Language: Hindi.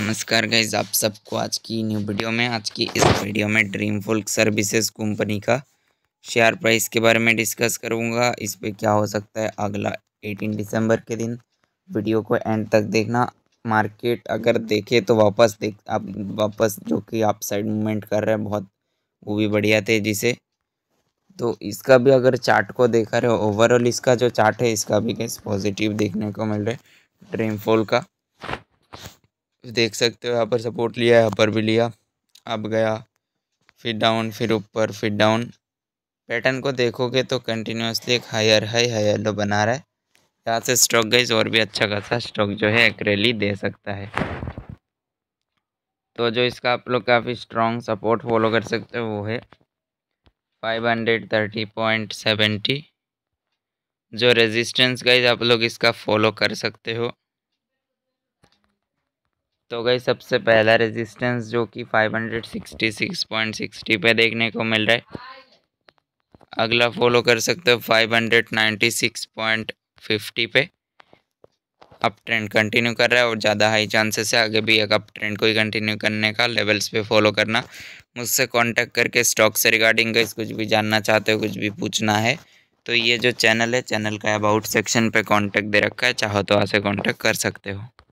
नमस्कार गाइज आप सबको आज की न्यू वीडियो में आज की इस वीडियो में ड्रीम फुल्क सर्विसेज कंपनी का शेयर प्राइस के बारे में डिस्कस करूंगा इस पर क्या हो सकता है अगला 18 दिसंबर के दिन वीडियो को एंड तक देखना मार्केट अगर देखे तो वापस देख आप वापस जो कि आप साइड मूवमेंट कर रहे हैं बहुत वो भी बढ़िया तेजी से तो इसका भी अगर चार्ट को देखा रहे ओवरऑल इसका जो चार्ट है इसका भी कैसे पॉजिटिव देखने को मिल रहा है ड्रीम फुल का देख सकते हो यहाँ पर सपोर्ट लिया यहाँ पर भी लिया अब गया फिर डाउन फिर ऊपर फिर डाउन पैटर्न को देखोगे तो कंटिन्यूसली एक हायर हाई हायर लो बना रहा है यहाँ से स्टॉक गई और भी अच्छा खासा स्टॉक जो है एक दे सकता है तो जो इसका आप लोग काफ़ी स्ट्रॉन्ग सपोर्ट फॉलो कर सकते हो वो है five hundred thirty point seventy जो रेजिस्टेंस गाइज आप लोग इसका फॉलो कर सकते हो तो गई सबसे पहला रेजिस्टेंस जो कि 566.60 पे देखने को मिल रहा है अगला फॉलो कर सकते हो 596.50 पे अप ट्रेंड कंटिन्यू कर रहा है और ज़्यादा हाई चांसेस है आगे भी एक अप ट्रेंड को ही कंटिन्यू करने का लेवल्स पे फॉलो करना मुझसे कांटेक्ट करके स्टॉक से रिगार्डिंग गई कुछ भी जानना चाहते हो कुछ भी पूछना है तो ये जो चैनल है चैनल का अबाउट सेक्शन पे कांटेक्ट दे रखा है चाहो तो आसे कॉन्टैक्ट कर सकते हो